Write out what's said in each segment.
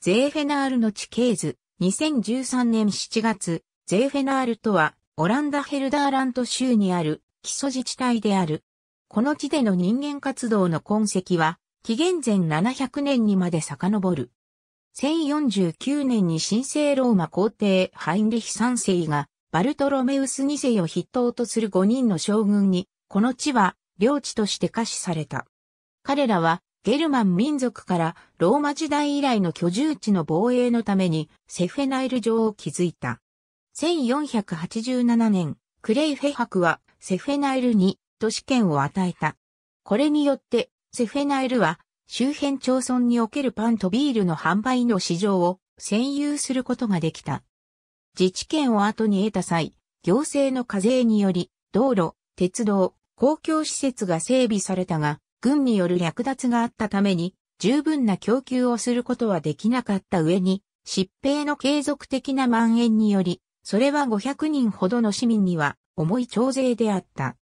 ゼーフェナールの地形図、2013年7月、ゼーフェナールとは、オランダヘルダーラント州にある基礎自治体である。この地での人間活動の痕跡は、紀元前700年にまで遡る。1049年に神聖ローマ皇帝ハインリヒ三世が、バルトロメウス2世を筆頭とする5人の将軍に、この地は領地として可視された。彼らはゲルマン民族からローマ時代以来の居住地の防衛のためにセフェナイル城を築いた。1487年、クレイフェ博はセフェナイルに都市圏を与えた。これによってセフェナイルは周辺町村におけるパンとビールの販売の市場を占有することができた。自治権を後に得た際、行政の課税により、道路、鉄道、公共施設が整備されたが、軍による略奪があったために、十分な供給をすることはできなかった上に、疾病の継続的な蔓延により、それは500人ほどの市民には重い徴税であった。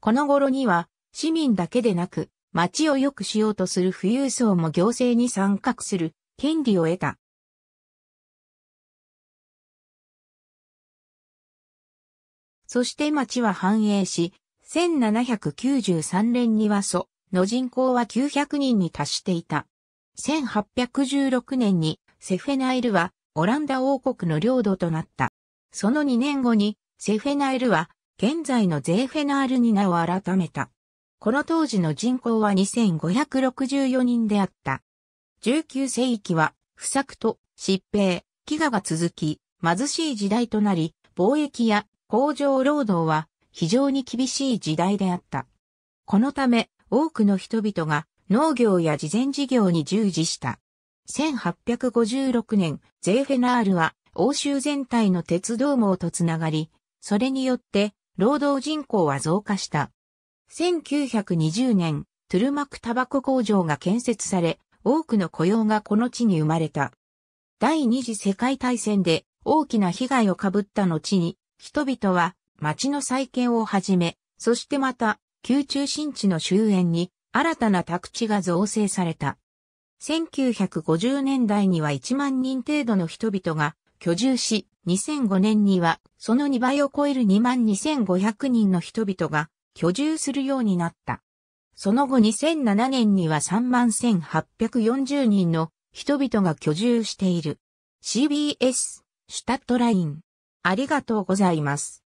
この頃には、市民だけでなく、町を良くしようとする富裕層も行政に参画する権利を得た。そして町は繁栄し、1793年には蘇の人口は900人に達していた。1816年にセフェナイルはオランダ王国の領土となった。その2年後にセフェナイルは現在のゼーフェナールに名を改めた。この当時の人口は2564人であった。19世紀は不作と疾病、飢餓が続き、貧しい時代となり、貿易や工場労働は非常に厳しい時代であった。このため、多くの人々が農業や慈善事業に従事した。1856年、ゼーフェナールは欧州全体の鉄道網とつながり、それによって労働人口は増加した。1920年、トゥルマクタバコ工場が建設され、多くの雇用がこの地に生まれた。第二次世界大戦で大きな被害を被った後に、人々は町の再建をはじめ、そしてまた旧中心地の周辺に新たな宅地が造成された。1950年代には1万人程度の人々が居住し、2005年にはその2倍を超える2万2500人の人々が居住するようになった。その後2007年には3万1840人の人々が居住している。CBS、シュタットライン。ありがとうございます。